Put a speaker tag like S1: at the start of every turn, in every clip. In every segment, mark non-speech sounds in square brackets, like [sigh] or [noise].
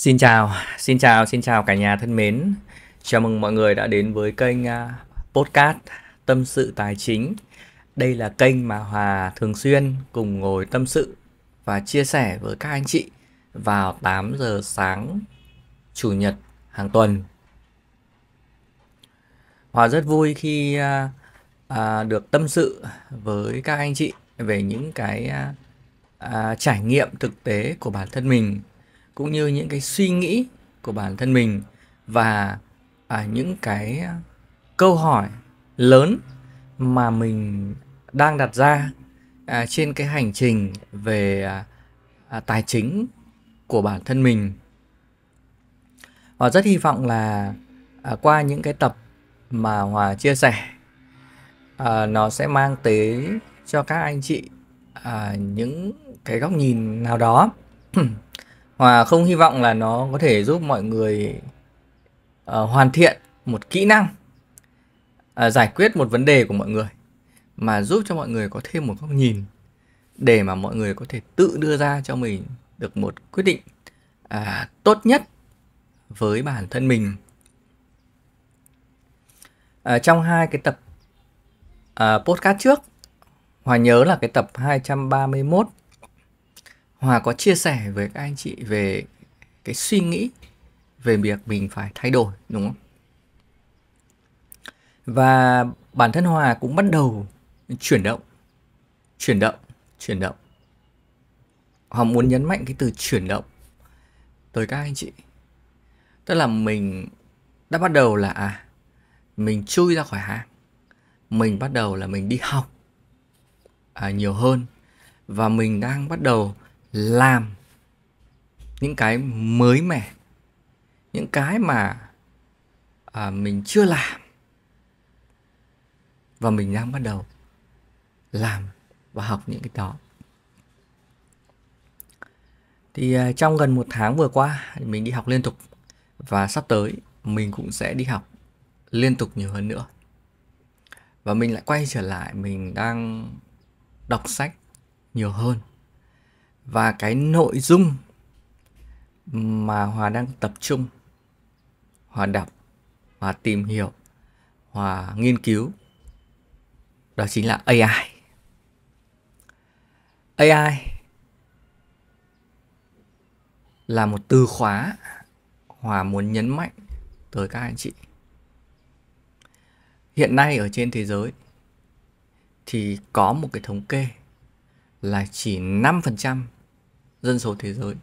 S1: Xin chào, xin chào, xin chào cả nhà thân mến. Chào mừng mọi người đã đến với kênh à, podcast Tâm sự tài chính. Đây là kênh mà Hòa thường xuyên cùng ngồi tâm sự và chia sẻ với các anh chị vào 8 giờ sáng chủ nhật hàng tuần. Hòa rất vui khi à, à, được tâm sự với các anh chị về những cái trải nghiệm thực tế của bản thân mình cũng như những cái suy nghĩ của bản thân mình và à, những cái câu hỏi lớn mà mình đang đặt ra à, trên cái hành trình về à, à, tài chính của bản thân mình và rất hy vọng là à, qua những cái tập mà hòa chia sẻ à, nó sẽ mang tới cho các anh chị à, những cái góc nhìn nào đó [clears throat] Hòa không hy vọng là nó có thể giúp mọi người uh, hoàn thiện một kỹ năng uh, giải quyết một vấn đề của mọi người mà giúp cho mọi người có thêm một góc nhìn để mà mọi người có thể tự đưa ra cho mình được một quyết định à, tốt nhất với bản thân mình à, trong hai cái tập à, podcast trước Hòa nhớ là cái tập 231 Hòa có chia sẻ với các anh chị về cái suy nghĩ về việc mình phải thay đổi đúng không? Và bản thân Hòa cũng bắt đầu chuyển động, chuyển động, chuyển động. Hòa muốn nhấn mạnh cái từ chuyển động tới các anh chị. Tức là mình đã bắt đầu là à, mình chui ra khỏi hàng. Mình bắt đầu là mình đi học à, nhiều hơn và mình đang bắt đầu làm những cái mới mẻ những cái mà à, mình chưa làm và mình đang bắt đầu làm và học những cái đó thì à, trong gần một tháng vừa qua mình đi học liên tục và sắp tới mình cũng sẽ đi học liên tục nhiều hơn nữa và mình lại quay trở lại mình đang đọc sách nhiều hơn và cái nội dung mà hòa đang tập trung hòa đọc hòa tìm hiểu hòa nghiên cứu đó chính là ai ai là một từ khóa hòa muốn nhấn mạnh tới các anh chị hiện nay ở trên thế giới thì có một cái thống kê là chỉ 5% dân số thế giới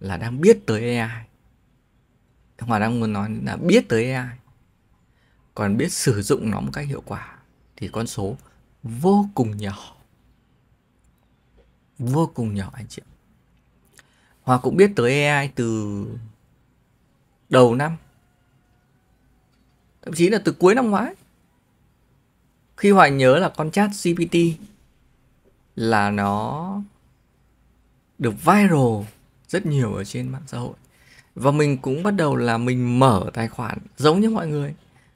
S1: là đang biết tới AI Hòa đang muốn nói là biết tới AI còn biết sử dụng nó một cách hiệu quả thì con số vô cùng nhỏ vô cùng nhỏ anh chị ạ cũng biết tới AI từ đầu năm thậm chí là từ cuối năm ngoái khi Hòa nhớ là con chat GPT là nó được viral rất nhiều ở trên mạng xã hội và mình cũng bắt đầu là mình mở tài khoản giống như mọi người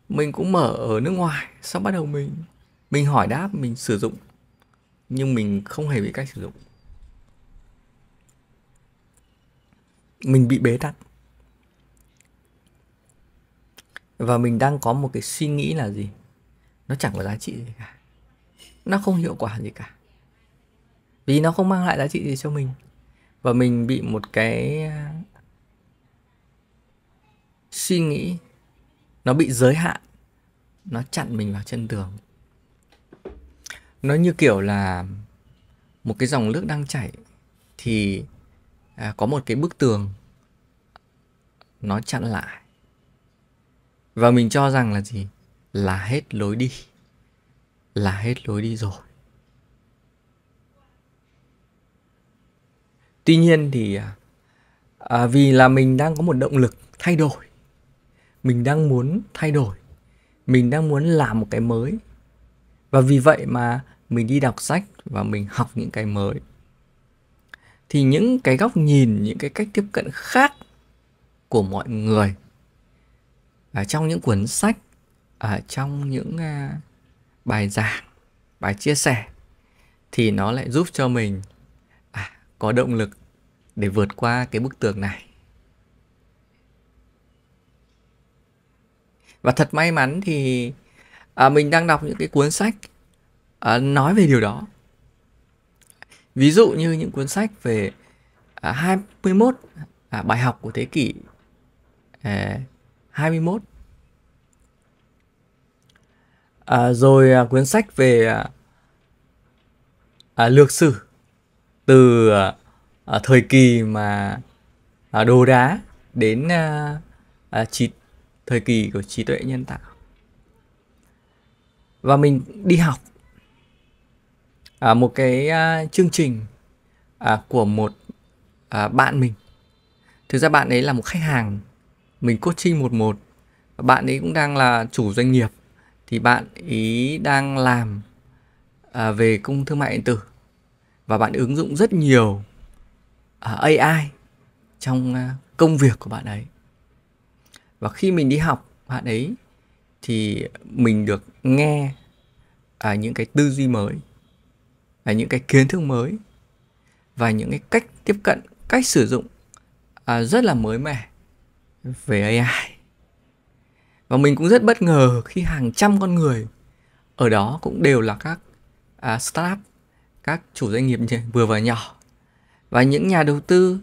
S1: mình cũng mở ở nước ngoài sau bắt đầu mình mình hỏi đáp mình sử dụng nhưng mình không hề bị cách sử dụng mình bị bế tắc và mình đang có một cái suy nghĩ là gì nó chẳng có giá trị gì cả nó không hiệu quả gì cả vì nó không mang lại giá trị gì cho mình và mình bị một cái à, suy nghĩ nó bị giới hạn nó chặn mình vào chân tường nó như kiểu là một cái dòng nước đang chảy thì à, có một cái bức tường nó chặn lại và mình cho rằng là gì là hết lối đi là hết lối đi rồi tuy nhiên thì à, à, vì là mình đang có một động lực thay đổi mình đang muốn thay đổi mình đang muốn làm một cái mới và vì vậy mà mình đi đọc sách và mình học những cái mới thì những cái góc nhìn những cái cách tiếp cận khác của mọi người ở trong những cuốn sách ở trong những à, bài giảng bài chia sẻ thì nó lại giúp cho mình có động lực để vượt qua cái bức tường này và thật may mắn thì à, mình đang đọc những cái cuốn sách à, nói về điều đó ví dụ như những cuốn sách về à, 21 à, bài học của thế kỷ à, 21 à, rồi à, cuốn sách về à, à, lược sử từ uh, thời kỳ mà uh, đồ đá đến uh, uh, trí, thời kỳ của trí tuệ nhân tạo và mình đi học uh, một cái uh, chương trình uh, của một uh, bạn mình thực ra bạn ấy là một khách hàng mình coaching một một bạn ấy cũng đang là chủ doanh nghiệp thì bạn ý đang làm à, về cung thương mại điện tử và bạn ứng dụng rất nhiều à, AI trong à, công việc của bạn ấy và khi mình đi học bạn ấy thì mình được nghe à, những cái tư duy mới và những cái kiến thức mới và những cái cách tiếp cận cách sử dụng à, rất là mới mẻ về AI và mình cũng rất bất ngờ khi hàng trăm con người ở đó cũng đều là các à, startup các chủ doanh nghiệp vừa và nhỏ và những nhà đầu tư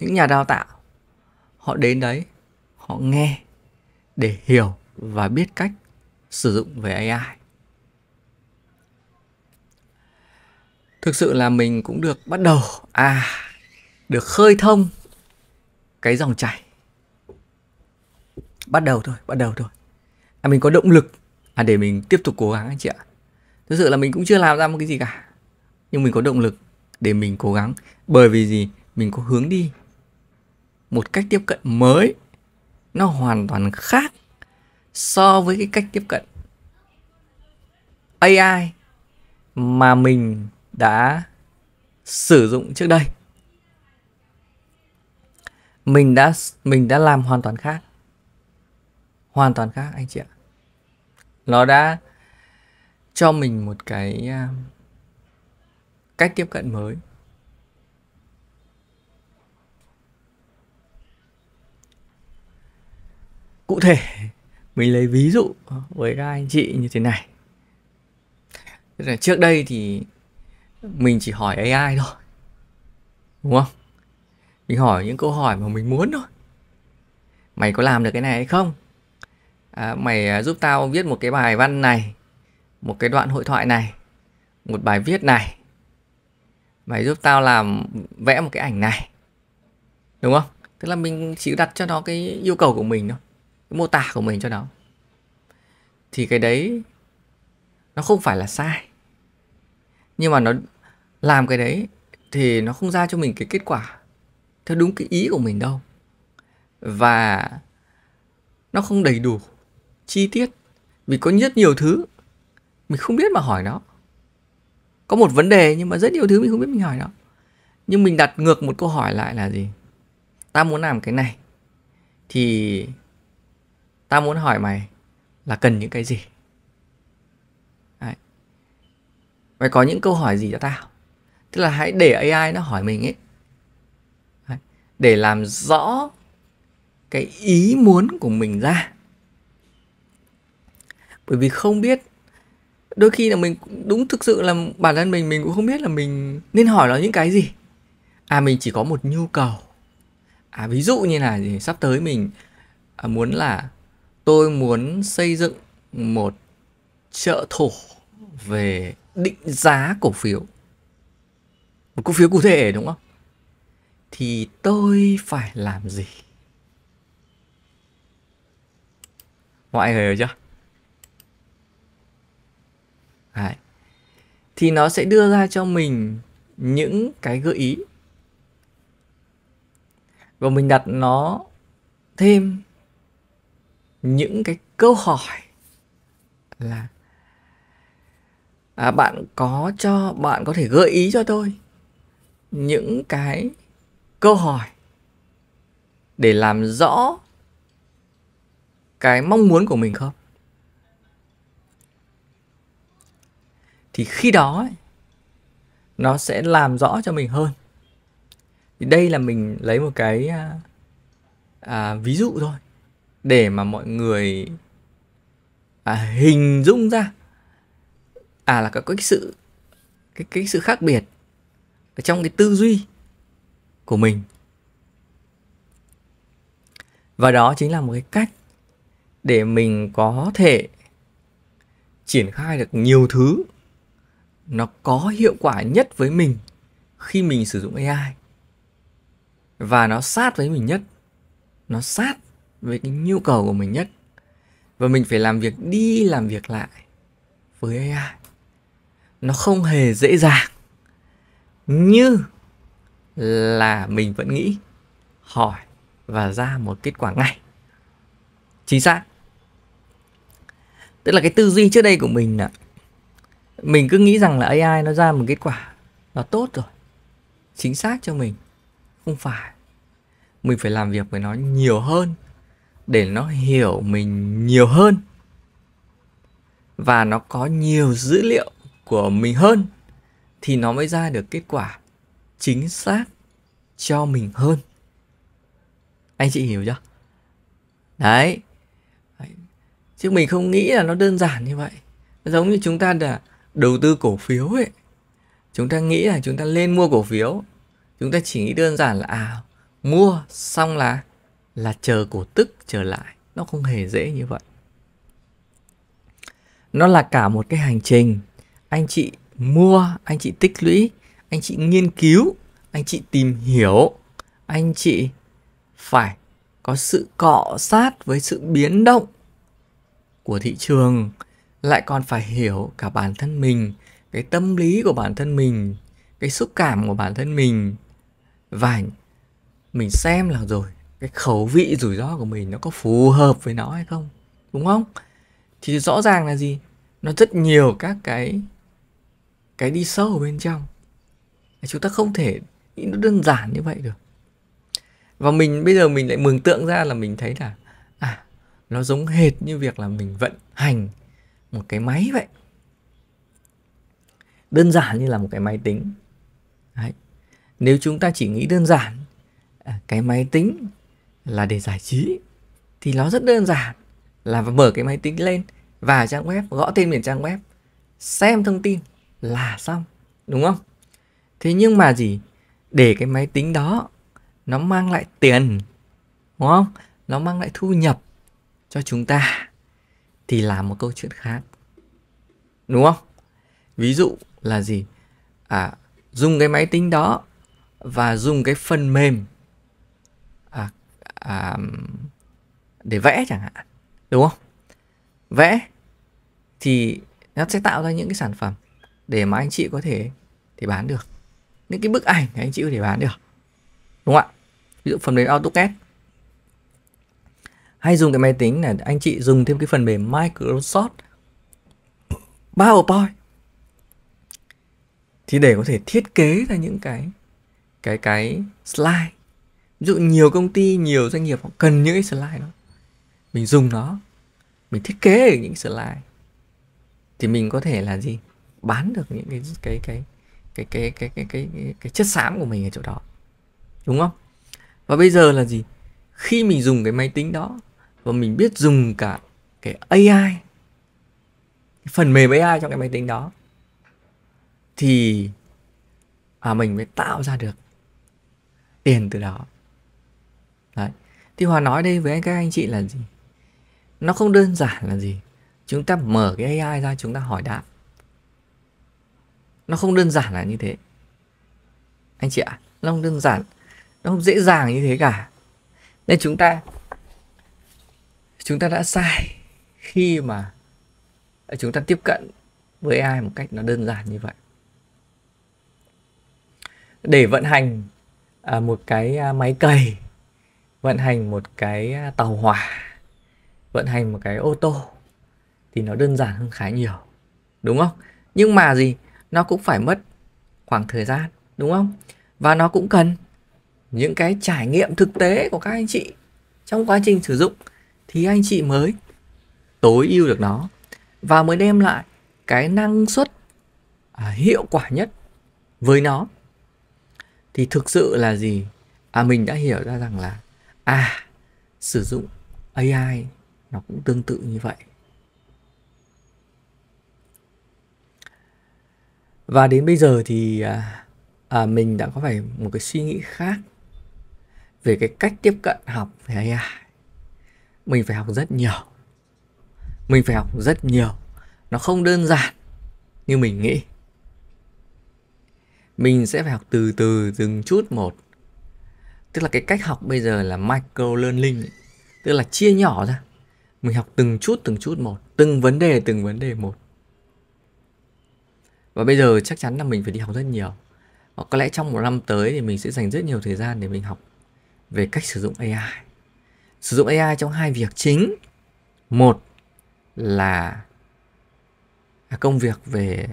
S1: những nhà đào tạo họ đến đấy họ nghe để hiểu và biết cách sử dụng về AI. Thực sự là mình cũng được bắt đầu à được khơi thông cái dòng chảy. Bắt đầu thôi, bắt đầu thôi. À mình có động lực à để mình tiếp tục cố gắng anh chị ạ. Thực sự là mình cũng chưa làm ra một cái gì cả nhưng mình có động lực để mình cố gắng bởi vì gì mình có hướng đi một cách tiếp cận mới nó hoàn toàn khác so với cái cách tiếp cận AI mà mình đã sử dụng trước đây mình đã mình đã làm hoàn toàn khác hoàn toàn khác anh chị ạ nó đã cho mình một cái à, cách tiếp cận mới cụ thể mình lấy ví dụ với các anh chị như thế này Tức là trước đây thì mình chỉ hỏi AI thôi đúng không mình hỏi những câu hỏi mà mình muốn thôi mày có làm được cái này hay không à, mày à, giúp tao viết một cái bài văn này một cái đoạn hội thoại này một bài viết này mày giúp tao làm vẽ một cái ảnh này đúng không tức là mình chỉ đặt cho nó cái yêu cầu của mình thôi cái mô tả của mình cho nó thì cái đấy nó không phải là sai nhưng mà nó làm cái đấy thì nó không ra cho mình cái kết quả theo đúng cái ý của mình đâu và nó không đầy đủ chi tiết vì có rất nhiều thứ mình không biết mà hỏi nó có một vấn đề nhưng mà rất nhiều thứ mình không biết mình hỏi nó nhưng mình đặt ngược một câu hỏi lại là gì ta muốn làm cái này thì ta muốn hỏi mày là cần những cái gì Đấy. mày có những câu hỏi gì cho tao tức là hãy để ai nó hỏi mình ấy Đấy. để làm rõ cái ý muốn của mình ra bởi vì không biết đôi khi là mình đúng thực sự là bản thân mình mình cũng không biết là mình nên hỏi nó những cái gì à mình chỉ có một nhu cầu à ví dụ như là gì sắp tới mình à, muốn là tôi muốn xây dựng một trợ thổ về định giá cổ phiếu một cổ phiếu cụ thể đúng không thì tôi phải làm gì mọi người hiểu chưa Đấy. Thì nó sẽ đưa ra cho mình những cái gợi ý và mình đặt nó thêm những cái câu hỏi là à, bạn có cho bạn có thể gợi ý cho tôi những cái câu hỏi để làm rõ cái mong muốn của mình không thì khi đó ấy, nó sẽ làm rõ cho mình hơn thì đây là mình lấy một cái à, à, ví dụ thôi để mà mọi người à, hình dung ra à là có cái sự cái cái sự khác biệt ở trong cái tư duy của mình và đó chính là một cái cách để mình có thể triển khai được nhiều thứ nó có hiệu quả nhất với mình khi mình sử dụng AI và nó sát với mình nhất nó sát với cái nhu cầu của mình nhất và mình phải làm việc đi làm việc lại với AI nó không hề dễ dàng như là mình vẫn nghĩ hỏi và ra một kết quả ngay chính xác tức là cái tư duy trước đây của mình là mình cứ nghĩ rằng là AI nó ra một kết quả nó tốt rồi chính xác cho mình không phải mình phải làm việc với nó nhiều hơn để nó hiểu mình nhiều hơn và nó có nhiều dữ liệu của mình hơn thì nó mới ra được kết quả chính xác cho mình hơn anh chị hiểu chưa đấy chứ mình không nghĩ là nó đơn giản như vậy giống như chúng ta là đầu tư cổ phiếu ấy chúng ta nghĩ là chúng ta lên mua cổ phiếu chúng ta chỉ nghĩ đơn giản là à mua xong là là chờ cổ tức trở lại nó không hề dễ như vậy nó là cả một cái hành trình anh chị mua anh chị tích lũy anh chị nghiên cứu anh chị tìm hiểu anh chị phải có sự cọ sát với sự biến động của thị trường lại còn phải hiểu cả bản thân mình cái tâm lý của bản thân mình cái xúc cảm của bản thân mình và mình xem là rồi cái khẩu vị rủi ro của mình nó có phù hợp với nó hay không đúng không thì rõ ràng là gì nó rất nhiều các cái cái đi sâu ở bên trong chúng ta không thể nghĩ nó đơn giản như vậy được và mình bây giờ mình lại mường tượng ra là mình thấy là à nó giống hệt như việc là mình vận hành một cái máy vậy đơn giản như là một cái máy tính Đấy. nếu chúng ta chỉ nghĩ đơn giản à, cái máy tính là để giải trí thì nó rất đơn giản là mở cái máy tính lên và trang web gõ tên miền trang web xem thông tin là xong đúng không thế nhưng mà gì để cái máy tính đó nó mang lại tiền đúng không nó mang lại thu nhập cho chúng ta thì làm một câu chuyện khác đúng không ví dụ là gì à dùng cái máy tính đó và dùng cái phần mềm à, à, để vẽ chẳng hạn đúng không vẽ thì nó sẽ tạo ra những cái sản phẩm để mà anh chị có thể để bán được những cái bức ảnh anh chị có thể bán được đúng không ạ ví dụ phần mềm AutoCAD hay dùng cái máy tính là anh chị dùng thêm cái phần mềm Microsoft PowerPoint thì để có thể thiết kế ra những cái cái cái slide ví dụ nhiều công ty nhiều doanh nghiệp họ cần những cái slide đó mình dùng nó mình thiết kế được những slide thì mình có thể là gì bán được những cái cái cái cái cái cái cái cái, cái, cái chất xám của mình ở chỗ đó đúng không và bây giờ là gì khi mình dùng cái máy tính đó và mình biết dùng cả cái AI cái phần mềm AI trong cái máy tính đó thì à, mình mới tạo ra được tiền từ đó đấy thì hòa nói đây với các anh chị là gì nó không đơn giản là gì chúng ta mở cái AI ra chúng ta hỏi đáp nó không đơn giản là như thế anh chị ạ à, nó không đơn giản nó không dễ dàng như thế cả nên chúng ta chúng ta đã sai khi mà chúng ta tiếp cận với AI một cách nó đơn giản như vậy để vận hành à, một cái à, máy cày vận hành một cái à, tàu hỏa vận hành một cái ô tô thì nó đơn giản hơn khá nhiều đúng không nhưng mà gì nó cũng phải mất khoảng thời gian đúng không và nó cũng cần những cái trải nghiệm thực tế của các anh chị trong quá trình sử dụng thì anh chị mới tối ưu được nó và mới đem lại cái năng suất à, hiệu quả nhất với nó thì thực sự là gì à mình đã hiểu ra rằng là à sử dụng AI nó cũng tương tự như vậy và đến bây giờ thì à, à, mình đã có phải một cái suy nghĩ khác về cái cách tiếp cận học về AI mình phải học rất nhiều mình phải học rất nhiều nó không đơn giản như mình nghĩ mình sẽ phải học từ từ từng chút một tức là cái cách học bây giờ là micro learning ấy. tức là chia nhỏ ra mình học từng chút từng chút một từng vấn đề từng vấn đề một và bây giờ chắc chắn là mình phải đi học rất nhiều và có lẽ trong một năm tới thì mình sẽ dành rất nhiều thời gian để mình học về cách sử dụng AI sử dụng AI trong hai việc chính. Một là công việc về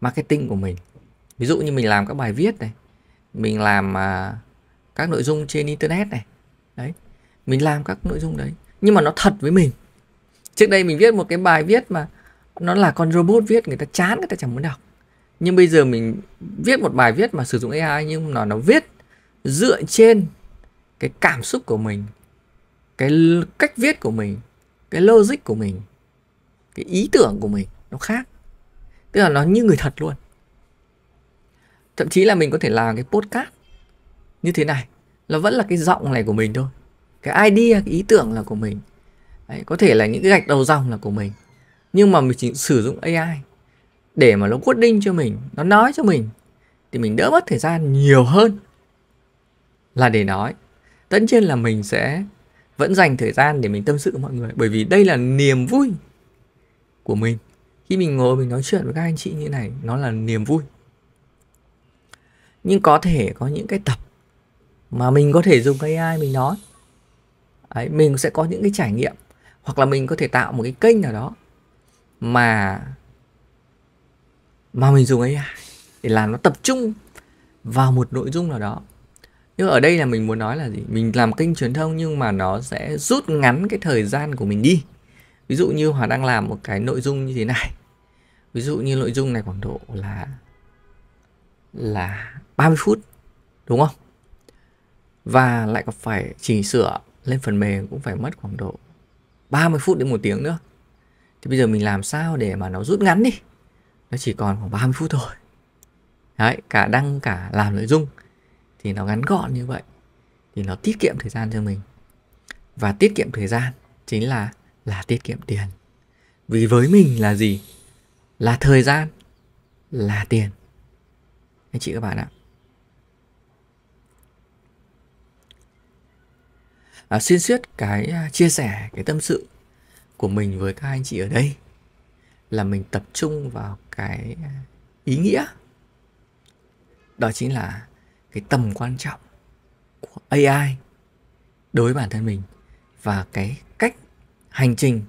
S1: marketing của mình. Ví dụ như mình làm các bài viết này, mình làm à, các nội dung trên internet này. Đấy, mình làm các nội dung đấy, nhưng mà nó thật với mình. Trước đây mình viết một cái bài viết mà nó là con robot viết người ta chán người ta chẳng muốn đọc. Nhưng bây giờ mình viết một bài viết mà sử dụng AI nhưng mà nó viết dựa trên cái cảm xúc của mình cái cách viết của mình cái logic của mình cái ý tưởng của mình nó khác tức là nó như người thật luôn thậm chí là mình có thể làm cái podcast như thế này nó vẫn là cái giọng này của mình thôi cái idea cái ý tưởng là của mình Đấy, có thể là những cái gạch đầu dòng là của mình nhưng mà mình chỉ sử dụng ai để mà nó coding cho mình nó nói cho mình thì mình đỡ mất thời gian nhiều hơn là để nói tất nhiên là mình sẽ vẫn dành thời gian để mình tâm sự với mọi người bởi vì đây là niềm vui của mình khi mình ngồi mình nói chuyện với các anh chị như này nó là niềm vui nhưng có thể có những cái tập mà mình có thể dùng AI mình nói Đấy, mình sẽ có những cái trải nghiệm hoặc là mình có thể tạo một cái kênh nào đó mà mà mình dùng AI để làm nó tập trung vào một nội dung nào đó nhưng ở đây là mình muốn nói là gì mình làm kênh truyền thông nhưng mà nó sẽ rút ngắn cái thời gian của mình đi ví dụ như hòa đang làm một cái nội dung như thế này ví dụ như nội dung này khoảng độ là là 30 phút đúng không và lại còn phải chỉnh sửa lên phần mềm cũng phải mất khoảng độ 30 phút đến một tiếng nữa thì bây giờ mình làm sao để mà nó rút ngắn đi nó chỉ còn khoảng 30 phút thôi đấy cả đăng cả làm nội dung thì nó ngắn gọn như vậy thì nó tiết kiệm thời gian cho mình và tiết kiệm thời gian chính là là tiết kiệm tiền vì với mình là gì là thời gian là tiền anh chị các bạn ạ à, xuyên suốt cái à, chia sẻ cái tâm sự của mình với các anh chị ở đây là mình tập trung vào cái à, ý nghĩa đó chính là cái tầm quan trọng của AI đối với bản thân mình và cái cách hành trình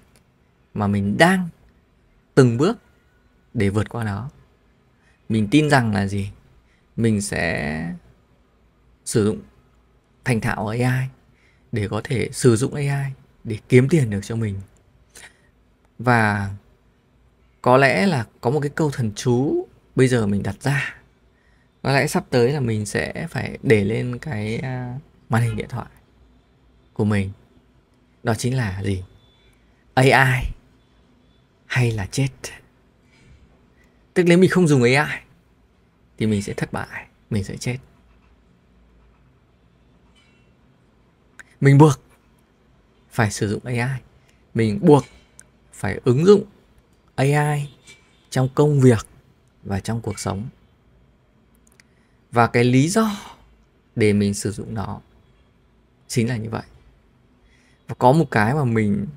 S1: mà mình đang từng bước để vượt qua nó. Mình tin rằng là gì? Mình sẽ sử dụng thành thạo AI để có thể sử dụng AI để kiếm tiền được cho mình. Và có lẽ là có một cái câu thần chú bây giờ mình đặt ra có lẽ sắp tới là mình sẽ phải để lên cái à, màn hình điện thoại của mình đó chính là gì AI hay là chết tức nếu mình không dùng AI thì mình sẽ thất bại mình sẽ chết mình buộc phải sử dụng AI mình buộc phải ứng dụng AI trong công việc và trong cuộc sống và cái lý do để mình sử dụng nó chính là như vậy và có một cái mà mình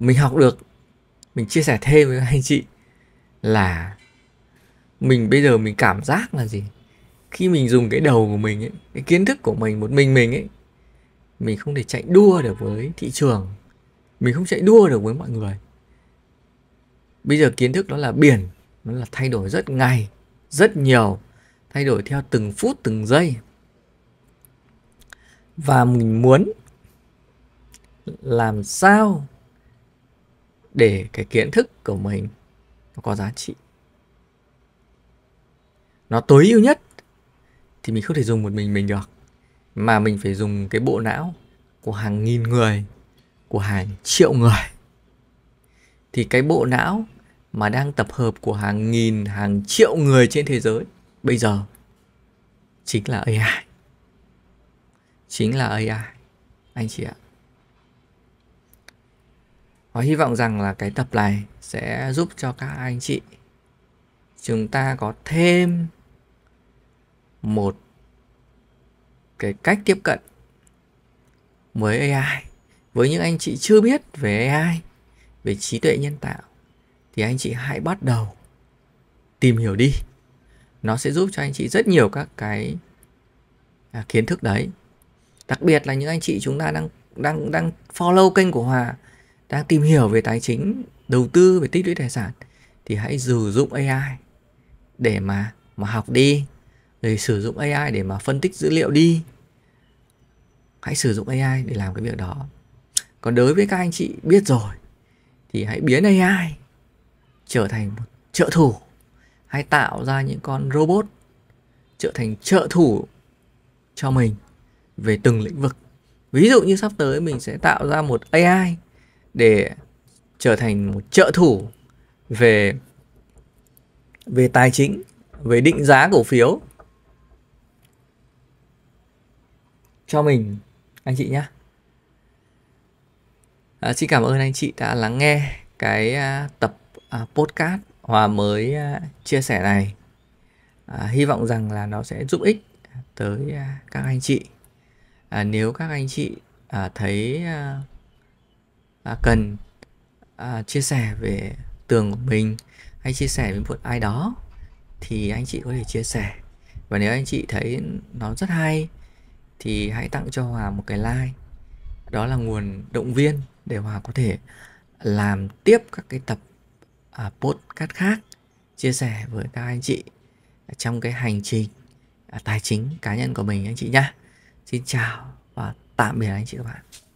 S1: mình học được mình chia sẻ thêm với các anh chị là mình bây giờ mình cảm giác là gì khi mình dùng cái đầu của mình ấy, cái kiến thức của mình một mình mình ấy mình không thể chạy đua được với thị trường mình không chạy đua được với mọi người bây giờ kiến thức đó là biển nó là thay đổi rất ngày rất nhiều thay đổi theo từng phút từng giây và mình muốn làm sao để cái kiến thức của mình nó có giá trị nó tối ưu nhất thì mình không thể dùng một mình mình được mà mình phải dùng cái bộ não của hàng nghìn người của hàng triệu người thì cái bộ não mà đang tập hợp của hàng nghìn hàng triệu người trên thế giới bây giờ chính là AI chính là AI anh chị ạ và hy vọng rằng là cái tập này sẽ giúp cho các anh chị chúng ta có thêm một cái cách tiếp cận với AI với những anh chị chưa biết về AI về trí tuệ nhân tạo thì anh chị hãy bắt đầu tìm hiểu đi nó sẽ giúp cho anh chị rất nhiều các cái à, kiến thức đấy đặc biệt là những anh chị chúng ta đang đang đang follow kênh của Hòa đang tìm hiểu về tài chính đầu tư về tích lũy tài sản thì hãy sử dụng AI để mà mà học đi rồi sử dụng AI để mà phân tích dữ liệu đi hãy sử dụng AI để làm cái việc đó còn đối với các anh chị biết rồi thì hãy biến AI trở thành một trợ thủ hay tạo ra những con robot trở thành trợ thủ cho mình về từng lĩnh vực ví dụ như sắp tới mình sẽ tạo ra một ai để trở thành một trợ thủ về về tài chính về định giá cổ phiếu cho mình anh chị nhé à, xin cảm ơn anh chị đã lắng nghe cái à, tập à, podcast Hòa mới à, chia sẻ này. À, hy vọng rằng là nó sẽ giúp ích tới à, các anh chị. À, nếu các anh chị à, thấy à, à, cần à, chia sẻ về tường của mình hay chia sẻ với một ai đó thì anh chị có thể chia sẻ và nếu anh chị thấy nó rất hay thì hãy tặng cho hòa một cái like đó là nguồn động viên để hòa có thể làm tiếp các cái tập à, podcast khác chia sẻ với các anh chị trong cái hành trình à, tài chính cá nhân của mình anh chị nhé xin chào và tạm biệt anh chị các bạn